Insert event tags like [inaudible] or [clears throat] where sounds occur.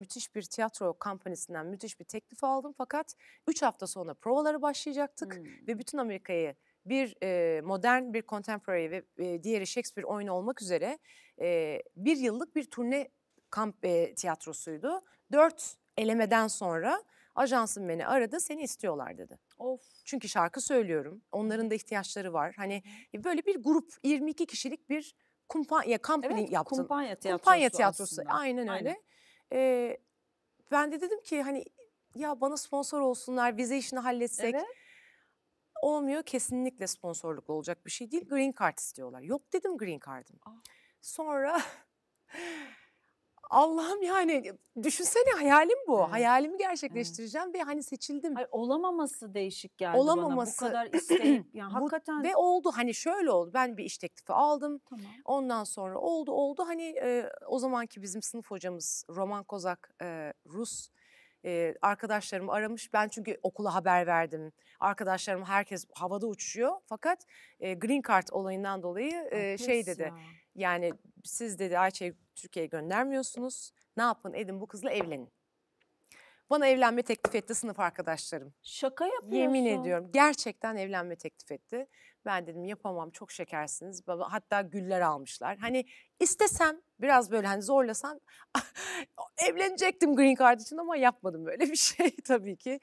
müthiş bir tiyatro kampanisinden müthiş bir teklif aldım. Fakat 3 hafta sonra provaları başlayacaktık hmm. ve bütün Amerika'yı bir e, modern, bir contemporary ve e, diğeri Shakespeare oyunu olmak üzere e, bir yıllık bir turne kamp e, tiyatrosuydu. Dört elemeden sonra ajansım beni aradı, seni istiyorlar dedi. Of. Çünkü şarkı söylüyorum, onların da ihtiyaçları var. Hani e, böyle bir grup, 22 kişilik bir kumpanya, kampanya evet, yaptım. Kumpanya tiyatrosu. Kumpanya tiyatrosu, aynen öyle. Aynen. E, ben de dedim ki hani ya bana sponsor olsunlar vize işini halletsek. Evet. Olmuyor kesinlikle sponsorluk olacak bir şey değil. Green card istiyorlar. Yok dedim green card'ım. Ah. Sonra [laughs] Allah'ım yani e, düşünsene hayalim bu. Evet. Hayalimi gerçekleştireceğim evet. ve hani seçildim. Hayır, olamaması değişik geldi olamaması. bana. Bu kadar [clears throat] isteyip yani hakikaten. Ve oldu hani şöyle oldu. Ben bir iş teklifi aldım. Tamam. Ondan sonra oldu oldu. Hani e, o zamanki bizim sınıf hocamız Roman Kozak e, Rus e, arkadaşlarım aramış. Ben çünkü okula haber verdim. Arkadaşlarım herkes havada uçuşuyor. Fakat e, green card olayından dolayı e, şey dedi. Ya. Yani siz dedi Ayça'yı Türkiye'ye göndermiyorsunuz. Ne yapın edin bu kızla evlenin. Bana evlenme teklif etti sınıf arkadaşlarım. Şaka yapıyorsun. Yemin ediyorum. Gerçekten evlenme teklif etti. Ben dedim yapamam çok şekersiniz. Hatta güller almışlar. Hani istesem biraz böyle hani zorlasam [laughs] evlenecektim green card için ama yapmadım böyle bir şey [laughs] tabii ki.